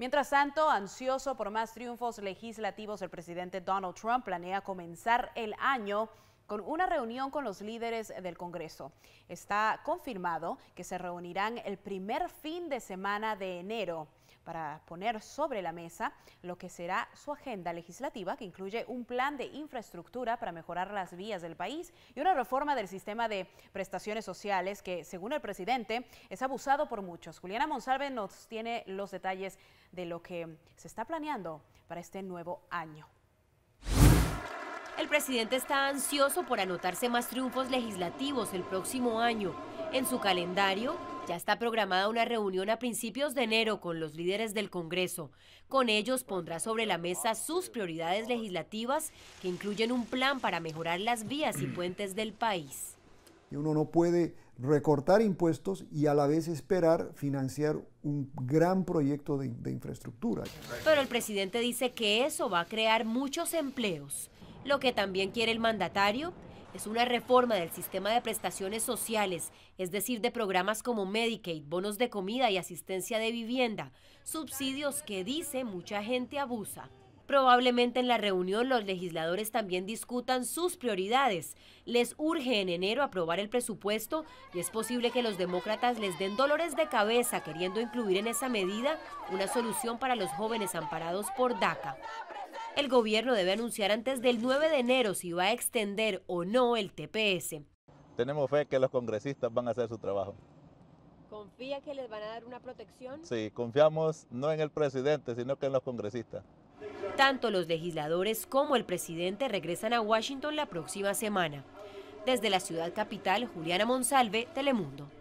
Mientras tanto, ansioso por más triunfos legislativos, el presidente Donald Trump planea comenzar el año con una reunión con los líderes del Congreso. Está confirmado que se reunirán el primer fin de semana de enero para poner sobre la mesa lo que será su agenda legislativa, que incluye un plan de infraestructura para mejorar las vías del país y una reforma del sistema de prestaciones sociales que, según el presidente, es abusado por muchos. Juliana Monsalve nos tiene los detalles de lo que se está planeando para este nuevo año. El presidente está ansioso por anotarse más triunfos legislativos el próximo año. En su calendario ya está programada una reunión a principios de enero con los líderes del Congreso. Con ellos pondrá sobre la mesa sus prioridades legislativas que incluyen un plan para mejorar las vías y puentes del país. Y uno no puede recortar impuestos y a la vez esperar financiar un gran proyecto de, de, infraestructura. Pero el presidente dice que eso va a crear muchos empleos. Lo que también quiere el mandatario es una reforma del sistema de prestaciones sociales, es decir, de programas como Medicaid, bonos de comida y asistencia de vivienda, subsidios que dice mucha gente abusa. Probablemente en la reunión los legisladores también discutan sus prioridades. Les urge en enero aprobar el presupuesto y es posible que los demócratas les den dolores de cabeza queriendo incluir en esa medida una solución para los jóvenes amparados por DACA. El gobierno debe anunciar antes del 9 de enero si va a extender o no el TPS. Tenemos fe que los congresistas van a hacer su trabajo. ¿Confía que les van a dar una protección? Sí, confiamos no en el presidente, sino que en los congresistas. Tanto los legisladores como el presidente regresan a Washington la próxima semana. Desde la ciudad capital, Juliana Monsalve, Telemundo.